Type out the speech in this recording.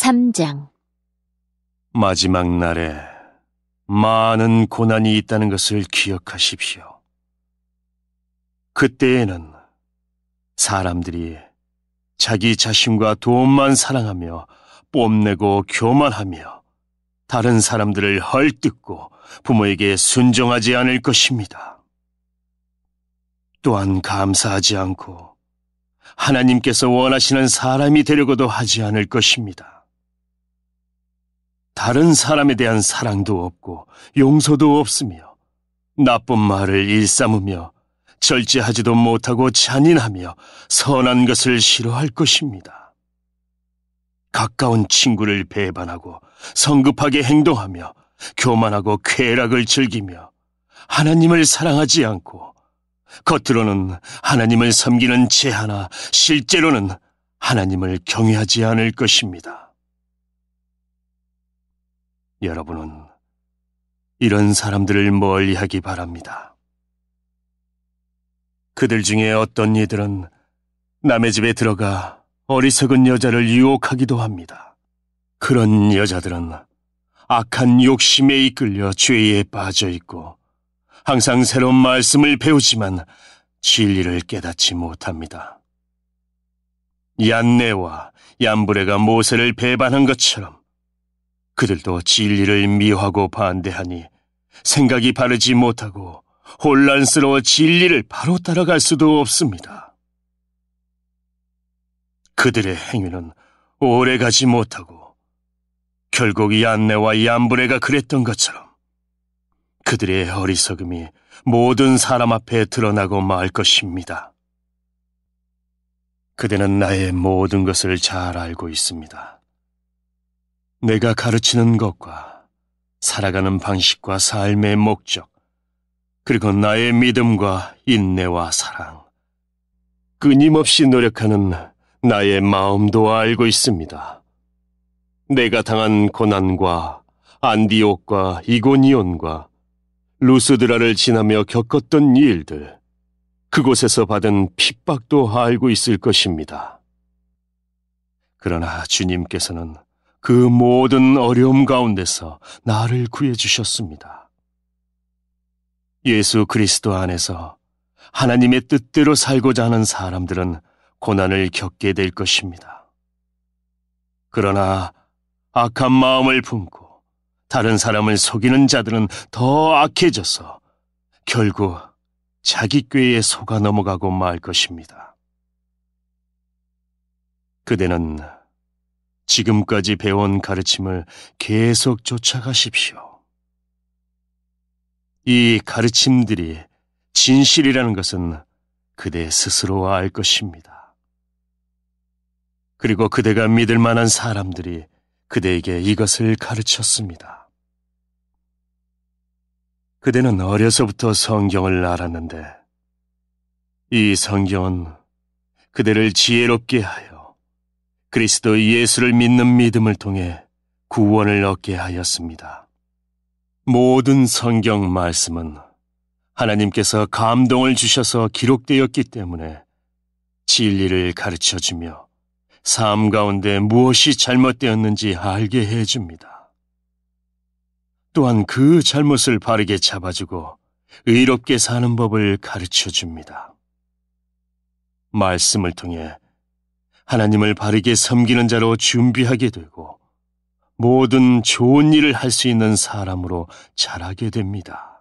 3장 마지막 날에 많은 고난이 있다는 것을 기억하십시오. 그때에는 사람들이 자기 자신과 돈만 사랑하며 뽐내고 교만하며 다른 사람들을 헐뜯고 부모에게 순종하지 않을 것입니다. 또한 감사하지 않고 하나님께서 원하시는 사람이 되려고도 하지 않을 것입니다. 다른 사람에 대한 사랑도 없고 용서도 없으며 나쁜 말을 일삼으며 절제하지도 못하고 잔인하며 선한 것을 싫어할 것입니다. 가까운 친구를 배반하고 성급하게 행동하며 교만하고 쾌락을 즐기며 하나님을 사랑하지 않고 겉으로는 하나님을 섬기는 제하나 실제로는 하나님을 경외하지 않을 것입니다. 여러분은 이런 사람들을 멀리 하기 바랍니다. 그들 중에 어떤 이들은 남의 집에 들어가 어리석은 여자를 유혹하기도 합니다. 그런 여자들은 악한 욕심에 이끌려 죄에 빠져 있고 항상 새로운 말씀을 배우지만 진리를 깨닫지 못합니다. 얀네와 얀브레가 모세를 배반한 것처럼 그들도 진리를 미워하고 반대하니 생각이 바르지 못하고 혼란스러워 진리를 바로 따라갈 수도 없습니다. 그들의 행위는 오래 가지 못하고 결국 얀네와 얀브레가 그랬던 것처럼 그들의 어리석음이 모든 사람 앞에 드러나고 말 것입니다. 그대는 나의 모든 것을 잘 알고 있습니다. 내가 가르치는 것과 살아가는 방식과 삶의 목적, 그리고 나의 믿음과 인내와 사랑, 끊임없이 노력하는 나의 마음도 알고 있습니다. 내가 당한 고난과 안디옥과 이고니온과 루스드라를 지나며 겪었던 일들, 그곳에서 받은 핍박도 알고 있을 것입니다. 그러나 주님께서는 그 모든 어려움 가운데서 나를 구해 주셨습니다. 예수 그리스도 안에서 하나님의 뜻대로 살고자 하는 사람들은 고난을 겪게 될 것입니다. 그러나 악한 마음을 품고 다른 사람을 속이는 자들은 더 악해져서 결국 자기 꾀에 속아 넘어가고 말 것입니다. 그대는 지금까지 배운 가르침을 계속 쫓아가십시오. 이 가르침들이 진실이라는 것은 그대 스스로와 알 것입니다. 그리고 그대가 믿을 만한 사람들이 그대에게 이것을 가르쳤습니다. 그대는 어려서부터 성경을 알았는데 이 성경은 그대를 지혜롭게 하여 그리스도 예수를 믿는 믿음을 통해 구원을 얻게 하였습니다. 모든 성경 말씀은 하나님께서 감동을 주셔서 기록되었기 때문에 진리를 가르쳐 주며 삶 가운데 무엇이 잘못되었는지 알게 해 줍니다. 또한 그 잘못을 바르게 잡아주고 의롭게 사는 법을 가르쳐 줍니다. 말씀을 통해 하나님을 바르게 섬기는 자로 준비하게 되고 모든 좋은 일을 할 수 있는 사람으로 자라게 됩니다.